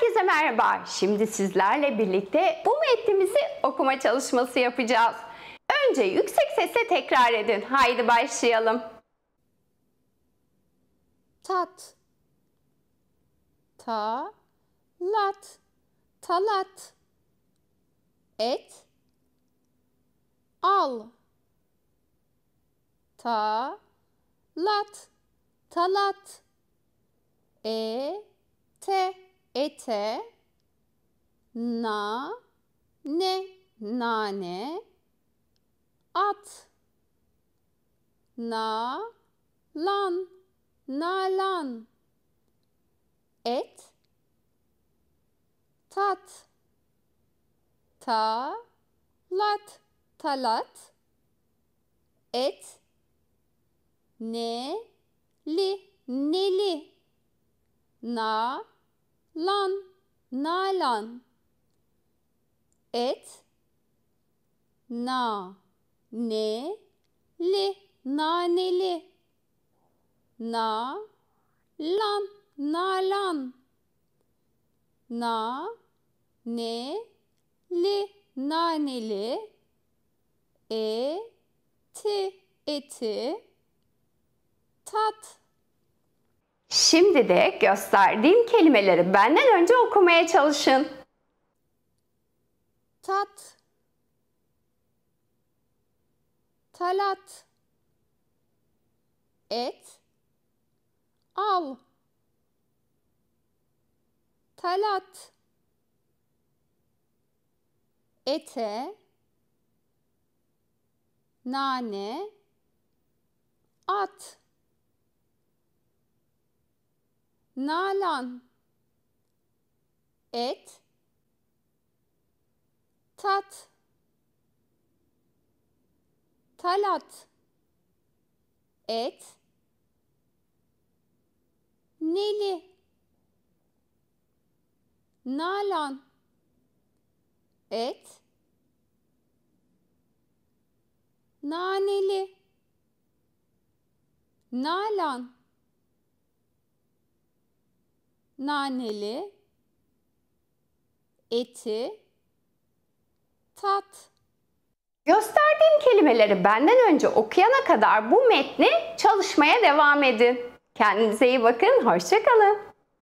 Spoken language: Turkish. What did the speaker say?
Herkese merhaba. Şimdi sizlerle birlikte bu metnimizi okuma çalışması yapacağız. Önce yüksek sesle tekrar edin. Haydi başlayalım. Tat Ta Lat Talat Et Al Ta Lat Talat E Te ete, na, ne, nane, at, na, lan, nalan, et, tat, ta, lat, talat, et, ne, li, neli, na, lan, nalan. Et, na, ne, li, naneli. Na, lan, nalan. Na, ne, li, naneli. E, ti, eti. Tat, Şimdi de gösterdiğim kelimeleri benden önce okumaya çalışın. Tat Talat Et Al Talat Ete Nane At Nalan et tat talat et neli nalan et naneli nalan naneli, eti, tat. Gösterdiğim kelimeleri benden önce okuyana kadar bu metni çalışmaya devam edin. Kendinize iyi bakın, hoşçakalın.